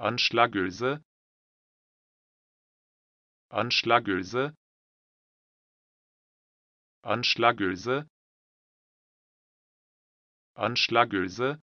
anschlagöse anschlagöse anschlagöse anschlagöse